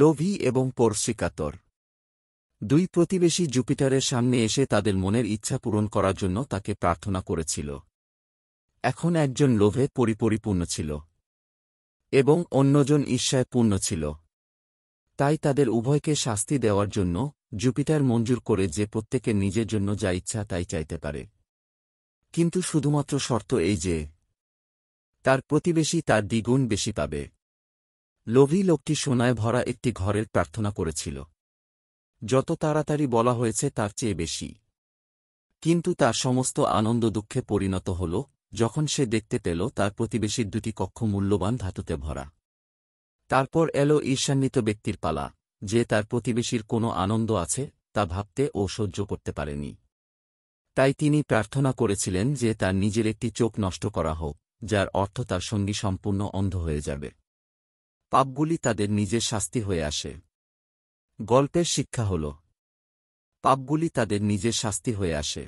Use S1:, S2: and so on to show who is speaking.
S1: লোভী এবং পরশিকাতর দুই প্রতিবেশী জুপিটারের সামনে এসে তাদের মনের ইচ্ছা পূরণ করার জন্য তাকে প্রার্থনা করেছিল এখন একজন লোভে পরিপরিপূর্ণ ছিল এবং অন্যজন ঈর্ষায় পূর্ণ ছিল তাই তাদের উভয়কে শাস্তি দেওয়ার জন্য জুপিটার মঞ্জুর করে যে প্রত্যেকে নিজের জন্য যা ইচ্ছা তাই চাইতে পারে কিন্তু শুধুমাত্র শর্ত এই যে তার প্রতিবেশী তার দ্বিগুণ বেশি পাবে লোভী লোকটি সোনায় ভরা একটি ঘরের প্রার্থনা করেছিল যত তাড়াতাড়ি বলা হয়েছে তার চেয়ে বেশি কিন্তু তার সমস্ত আনন্দ দুঃখে পরিণত হল যখন সে দেখতে পেল তার প্রতিবেশীর দুটি কক্ষ মূল্যবান ধাতুতে ভরা তারপর এলো ঈর্ষান্বিত ব্যক্তির পালা যে তার প্রতিবেশীর কোনো আনন্দ আছে তা ভাবতে ও সহ্য করতে পারেনি তাই তিনি প্রার্থনা করেছিলেন যে তার নিজের একটি চোখ নষ্ট করা হোক যার অর্থ তার সঙ্গী সম্পূর্ণ অন্ধ হয়ে যাবে পাপগুলি তাদের নিজের শাস্তি হয়ে আসে গল্পের শিক্ষা হল পাপগুলি তাদের নিজের শাস্তি হয়ে আসে